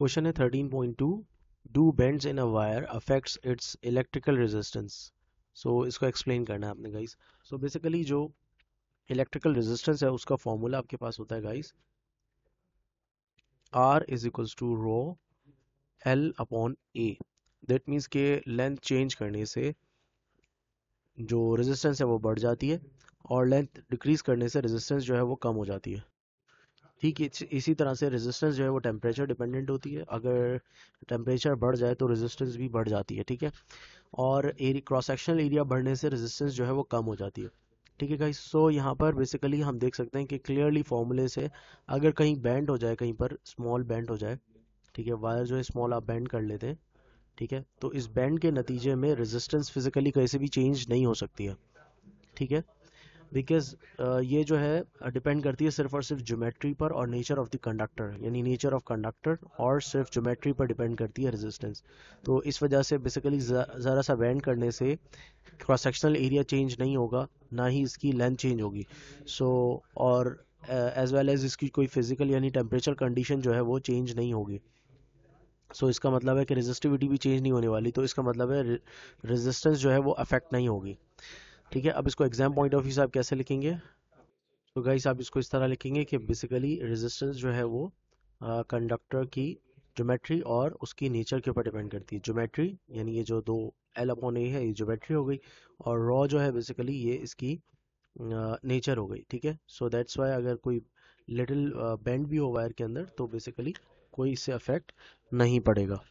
question है thirteen point two do bends in a wire affects its electrical resistance so इसको explain करना है आपने गाइस सो बेसिकली जो इलेक्ट्रिकल रेजिस्टेंस है उसका फॉर्मूला आपके पास होता है guys R is equals to rho L upon A that means के लेंथ चेंज करने से जो रेजिस्टेंस है वो बढ़ जाती है और लेंथ डिक्रीज करने से रेजिस्टेंस जो है वो कम हो जाती है ठीक है इसी तरह से रेजिस्टेंस जो है वो टेम्परेचर डिपेंडेंट होती है अगर टेम्परेचर बढ़ जाए तो रेजिस्टेंस भी बढ़ जाती है ठीक है और एरिया क्रॉस सेक्शनल एरिया बढ़ने से रेजिस्टेंस जो है वो कम हो जाती है ठीक है गाइस सो यहाँ पर बेसिकली हम देख सकते हैं कि क्लियरली फॉर्मूले से अगर कहीं बैंड हो जाए कहीं पर स्मॉल बैंड हो जाए ठीक है वायर जो है स्मॉल आप बैंड कर लेते हैं ठीक है तो इस बैंड के नतीजे में रेजिस्टेंस फिजिकली कैसे भी चेंज नहीं हो सकती है ठीक है बिकॉज uh, ये जो है डिपेंड uh, करती है सिर्फ और सिर्फ ज्योमेट्री पर और नेचर ऑफ द कंडक्टर यानी नेचर ऑफ कंडक्टर और सिर्फ ज्योमेट्री पर डिपेंड करती है रेजिस्टेंस तो इस वजह से बेसिकली ज़रा सा बैंड करने से क्रॉस सेक्शनल एरिया चेंज नहीं होगा ना ही इसकी लेंथ चेंज होगी सो so, और एज वेल एज इसकी कोई फिजिकल यानी टेम्परेचर कंडीशन जो है वो चेंज नहीं होगी सो so, इसका मतलब है कि रेजिस्टिविटी भी चेंज नहीं होने वाली तो इसका मतलब है रेजिस्टेंस जो है वो अफेक्ट नहीं होगी ठीक है अब इसको एग्जाम पॉइंट ऑफ व्यू से आप कैसे लिखेंगे तो गाइस आप इसको इस तरह लिखेंगे कि बेसिकली रेजिस्टेंस जो है वो कंडक्टर की ज्योमेट्री और उसकी नेचर के ऊपर डिपेंड करती है ज्योमेट्री यानी ये जो दो एल अपॉन ए है ये ज्योमेट्री हो गई और रॉ जो है बेसिकली ये इसकी नेचर हो गई ठीक है सो दैट्स वाई अगर कोई लिटिल बेंड भी हो वायर के अंदर तो बेसिकली कोई इससे अफेक्ट नहीं पड़ेगा